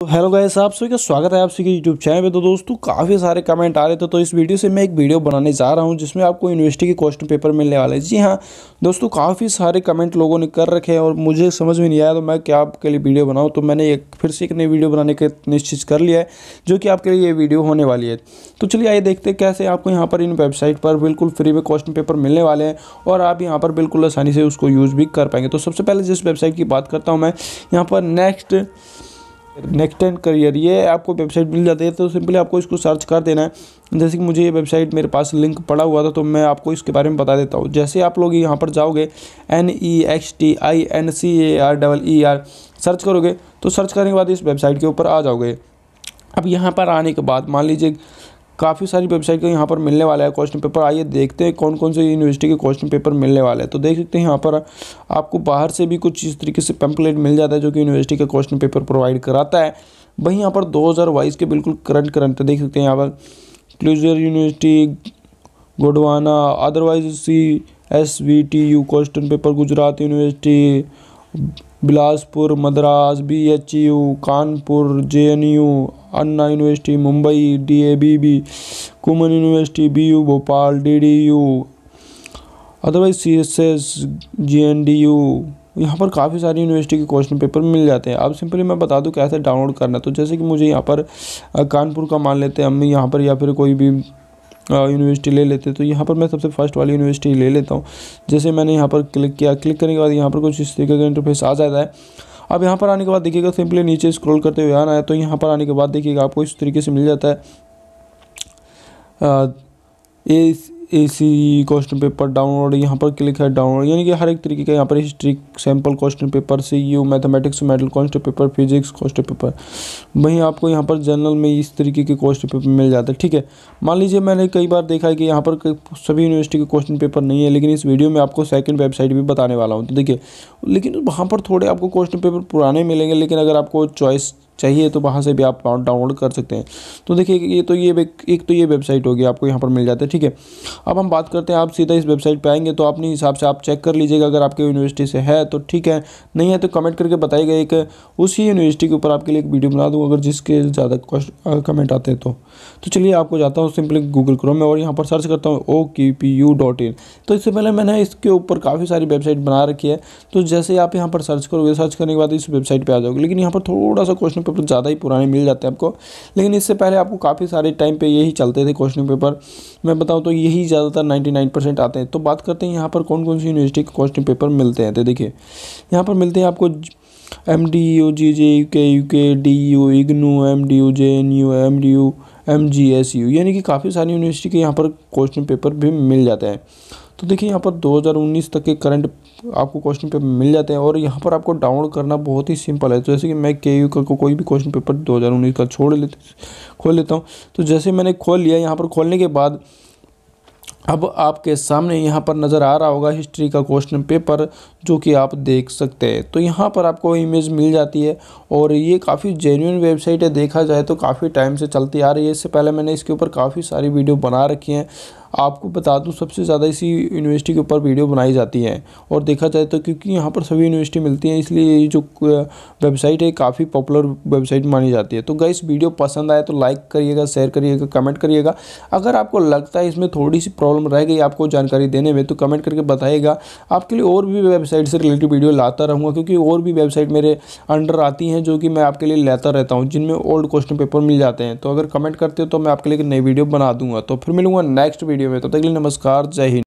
तो hello guys आप सभी का स्वागत है आप सभी के यूट्यूब चैनल पे तो दोस्तों काफ़ी सारे कमेंट आ रहे थे तो इस वीडियो से मैं एक वीडियो बनाने जा रहा हूं जिसमें आपको यूनिवर्सिटी के क्वेश्चन पेपर मिलने वाले हैं जी हां दोस्तों काफ़ी सारे कमेंट लोगों ने कर रखे हैं और मुझे समझ में नहीं आया तो मैं क्या आपके लिए वीडियो बनाऊँ तो मैंने एक फिर से एक नई वीडियो बनाने का निश्चित कर लिया है जो कि आपके लिए ये वीडियो होने वाली है तो चलिए आइए देखते कैसे आपको यहाँ पर इन वेबसाइट पर बिल्कुल फ्री में क्वेश्चन पेपर मिलने वाले हैं और आप यहाँ पर बिल्कुल आसानी से उसको यूज़ भी कर पाएंगे तो सबसे पहले जिस वेबसाइट की बात करता हूँ मैं यहाँ पर नेक्स्ट नेक्स्ट एंड करियर ये आपको वेबसाइट मिल जाती है तो सिंपली आपको इसको सर्च कर देना है जैसे कि मुझे ये वेबसाइट मेरे पास लिंक पड़ा हुआ था तो मैं आपको इसके बारे में बता देता हूँ जैसे आप लोग यहाँ पर जाओगे N E X T I N C A R double E R search करोगे तो सर्च करने के बाद इस वेबसाइट के ऊपर आ जाओगे अब यहाँ पर आने के बाद मान लीजिए काफ़ी सारी वेबसाइट का यहाँ पर मिलने वाला है क्वेश्चन पेपर आइए देखते हैं कौन कौन से यूनिवर्सिटी के क्वेश्चन पेपर मिलने वाला है तो देख सकते हैं यहाँ पर आपको बाहर से भी कुछ इस तरीके से पेम्पलेट मिल जाता है जो कि यूनिवर्सिटी का क्वेश्चन पेपर प्रोवाइड कराता है वहीं यहाँ पर दो के बिल्कुल करंट करंट देख सकते हैं यहाँ पर क्लूजर university Gondwana otherwise C S V T U question paper Gujarat university Bilaspur Madras B H U Kanpur J N U Anna university Mumbai D A B B Kumaun university B U Bhopal D D U otherwise C S S G N D U यहाँ पर काफ़ी सारी university के question paper मिल जाते हैं अब simply मैं बता दूँ कैसे डाउनलोड करना तो जैसे कि मुझे यहाँ पर कानपुर का मान लेते हैं हम यहाँ पर या फिर कोई भी यूनिवर्सिटी ले लेते तो यहाँ पर मैं सबसे फर्स्ट वाली यूनिवर्सिटी ले लेता हूँ जैसे मैंने यहाँ पर क्लिक किया क्लिक करने के बाद यहाँ पर कुछ इस तरीके का इंटरफेस आ जाता है अब यहाँ पर आने के बाद देखिएगा सिंपली नीचे स्क्रॉल करते हुए आना है तो यहाँ पर आने के बाद देखिएगा आपको इस तरीके से मिल जाता है A C question paper download यहाँ पर क्लिक है डाउनलोड यानी कि हर एक तरीके का यहाँ पर history sample question paper C U mathematics model question paper physics question paper वहीं आपको यहाँ पर जनरल में इस तरीके के क्वेश्चन पेपर मिल जाते हैं ठीक है मान लीजिए मैंने कई बार देखा है कि यहाँ पर सभी यूनिवर्सिटी के क्वेश्चन पेपर नहीं है लेकिन इस वीडियो में आपको सेकेंड वेबसाइट भी बताने वाला हूँ तो देखिए लेकिन वहाँ पर थोड़े आपको क्वेश्चन पेपर पुराने मिलेंगे लेकिन अगर आपको चॉइस चाहिए तो वहाँ से भी आप डाउनलोड कर सकते हैं तो देखिए ये तो ये एक तो ये वेबसाइट होगी आपको यहाँ पर मिल जाता है ठीक है अब हम बात करते हैं आप सीधा इस वेबसाइट पर आएंगे तो अपने हिसाब से आप चेक कर लीजिएगा अगर आपके यूनिवर्सिटी से है तो ठीक है नहीं है तो कमेंट करके बताइएगा एक उसी यूनिवर्सिटी के ऊपर आपके लिए एक वीडियो बना दूँ अगर जिसके ज़्यादा कमेंट आते हैं तो तो चलिए आपको जाता हूँ सिंपली गूगल क्रोम में और यहाँ पर सर्च करता हूँ ओ की पी यू डॉट इन तो इससे पहले मैंने इसके ऊपर काफ़ी सारी वेबसाइट बना रखी है तो जैसे आप यहाँ पर सर्च करोगे सर्च करने के बाद इस वेबसाइट पर आ जाओगे लेकिन यहाँ पर थोड़ा सा क्वेश्चन पेपर तो ज़्यादा ही पुराने मिल जाते हैं आपको लेकिन इससे पहले आपको काफ़ी सारे टाइम पर यही चलते थे क्वेश्चन पेपर मैं बताऊँ तो यही ज़्यादातर नाइन्टी आते हैं तो बात करते हैं यहाँ पर कौन कौन सी यूनिवर्सिटी के क्वेश्चन पेपर मिलते हैं तो देखिए यहाँ पर मिलते हैं आपको M D U G J U K U K D U IGNOU M D U J N U M D U M G S U यानी कि काफ़ी सारी यूनिवर्सिटी के यहाँ पर क्वेश्चन पेपर भी मिल जाते हैं तो देखिए यहाँ पर 2019 तक के करंट आपको क्वेश्चन पेपर मिल जाते हैं और यहाँ पर आपको डाउनलोड करना बहुत ही सिंपल है तो जैसे कि मैं के यू का को कोई भी क्वेश्चन पेपर 2019 का छोड़ लेते खोल लेता हूँ तो जैसे मैंने खोल लिया यहाँ पर खोलने के बाद अब आपके सामने यहाँ पर नज़र आ रहा होगा हिस्ट्री का क्वेश्चन पेपर जो कि आप देख सकते हैं तो यहाँ पर आपको इमेज मिल जाती है और ये काफ़ी जेन्यून वेबसाइट है देखा जाए तो काफ़ी टाइम से चलती आ रही है इससे पहले मैंने इसके ऊपर काफ़ी सारी वीडियो बना रखी हैं आपको बता दूं सबसे ज़्यादा इसी यूनिवर्सिटी के ऊपर वीडियो बनाई जाती है और देखा जाए तो क्योंकि यहाँ पर सभी यूनिवर्सिटी मिलती हैं इसलिए ये जो वेबसाइट है काफ़ी पॉपुलर वेबसाइट मानी जाती है तो गई वीडियो पसंद आए तो लाइक करिएगा शेयर करिएगा कमेंट करिएगा अगर आपको लगता है इसमें थोड़ी सी प्रॉब्लम रह गई आपको जानकारी देने में तो कमेंट करके बताइएगा आपके लिए और भी वेबसाइट से रिलेटेड वीडियो लाता रहूँगा क्योंकि और भी वेबसाइट मेरे अंडर आती हैं जो कि मैं आपके लिए लेता रहता हूँ जिनमें ओल्ड क्वेश्चन पेपर मिल जाते हैं तो अगर कमेंट करते हो तो मैं आपके लिए नई वीडियो बना दूंगा तो फिर मिलूंगा नेक्स्ट वीडियो वीडियो में तब तो तक के लिए नमस्कार जय हिंद